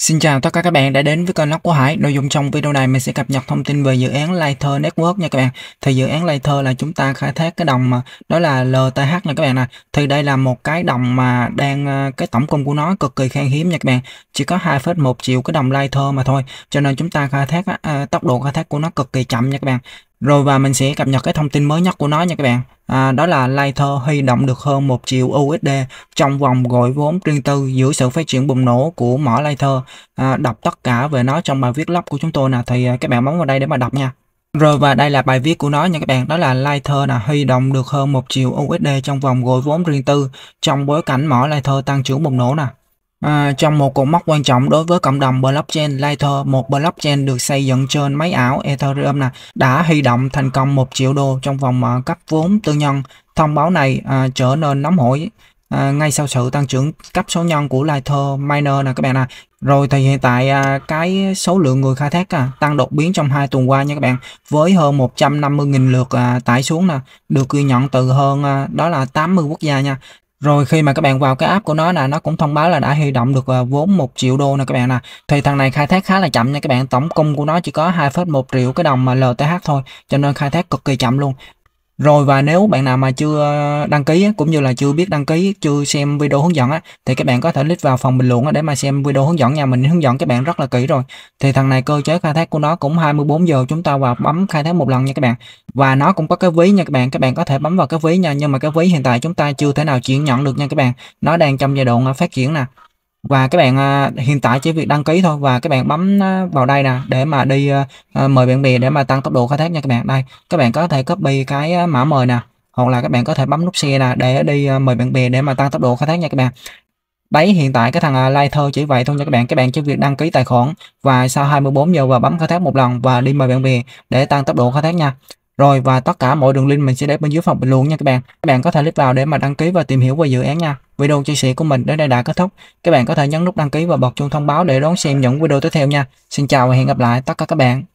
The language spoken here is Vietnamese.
Xin chào tất cả các bạn đã đến với kênh Lóc của Hải. Nội dung trong video này mình sẽ cập nhật thông tin về dự án Lighter Network nha các bạn. Thì dự án Lighter là chúng ta khai thác cái đồng mà đó là LTH nha các bạn nè. À. Thì đây là một cái đồng mà đang ờ, cái tổng công của nó cực kỳ khan hiếm nha các bạn. Chỉ có 2,1 triệu cái đồng Lighter mà thôi. Cho nên chúng ta khai thác ờ, tốc độ khai thác của nó cực kỳ chậm nha các bạn. Rồi và mình sẽ cập nhật cái thông tin mới nhất của nó nha các bạn. À, đó là Lighter huy động được hơn 1 triệu USD trong vòng gọi vốn riêng tư giữa sự phát triển bùng nổ của mỏ Lighter. À, đọc tất cả về nó trong bài viết lắp của chúng tôi nè. Thì à, các bạn bấm vào đây để mà đọc nha. Rồi và đây là bài viết của nó nha các bạn, đó là Lighter là huy động được hơn 1 triệu USD trong vòng gọi vốn riêng tư trong bối cảnh mỏ Lighter tăng trưởng bùng nổ nè. À, trong một cột mốc quan trọng đối với cộng đồng blockchain Lighter, một blockchain được xây dựng trên máy ảo Ethereum này, đã huy động thành công 1 triệu đô trong vòng uh, cấp vốn tư nhân. Thông báo này uh, trở nên nóng hổi à, ngay sau sự tăng trưởng cấp số nhân của Lighter Miner nè các bạn nè. Rồi thì hiện tại à, cái số lượng người khai thác à, tăng đột biến trong hai tuần qua nha các bạn với hơn 150.000 lượt à, tải xuống nè được ghi nhận từ hơn à, đó là 80 quốc gia nha. Rồi khi mà các bạn vào cái app của nó là nó cũng thông báo là đã huy động được à, vốn 1 triệu đô nè các bạn nè. Thì thằng này khai thác khá là chậm nha các bạn. Tổng cung của nó chỉ có 2,1 triệu cái đồng mà LTH thôi, cho nên khai thác cực kỳ chậm luôn. Rồi và nếu bạn nào mà chưa ờ, đăng ký cũng như là chưa biết đăng ký, chưa xem video hướng dẫn á thì các bạn có thể click vào phần bình luận để mà xem video hướng dẫn nhà mình hướng dẫn các bạn rất là kỹ rồi. Thì thằng này cơ chế khai thác của nó cũng 24 giờ chúng ta vào bấm khai thác một lần nha các bạn. Và nó cũng có cái ví nha các bạn, các bạn có thể bấm vào cái ví nha nhưng mà cái ví hiện tại chúng ta chưa thể nào chuyển nhận được nha các bạn. Nó đang trong giai đoạn ờ, phát triển nè và các bạn uh, hiện tại chỉ việc đăng ký thôi và các bạn bấm à, vào đây nè để mà đi uh, mời bạn bè để mà tăng tốc độ khai thác nha các bạn đây các bạn có thể copy cái mã mời nè hoặc là các bạn có thể bấm nút share nè để đi mời bạn bè để mà tăng tốc độ khai thác nha các bạn đấy hiện tại cái thằng Lighter chỉ vậy thôi nha các bạn các bạn chỉ việc đăng ký tài khoản và sau 24 giờ và bấm khai thác một lần và đi mời bạn bè để tăng tốc độ khai thác nha rồi và tất cả mọi đường link mình sẽ để bên dưới phần bình luận nha các bạn các bạn có thể click vào để mà đăng ký và tìm hiểu về dự án nha video chia sẻ của mình đến đây đã kết thúc. Các bạn có thể nhấn nút đăng ký và bật chuông thông báo để đón xem những video tiếp theo nha. Xin chào và hẹn gặp lại tất cả các bạn.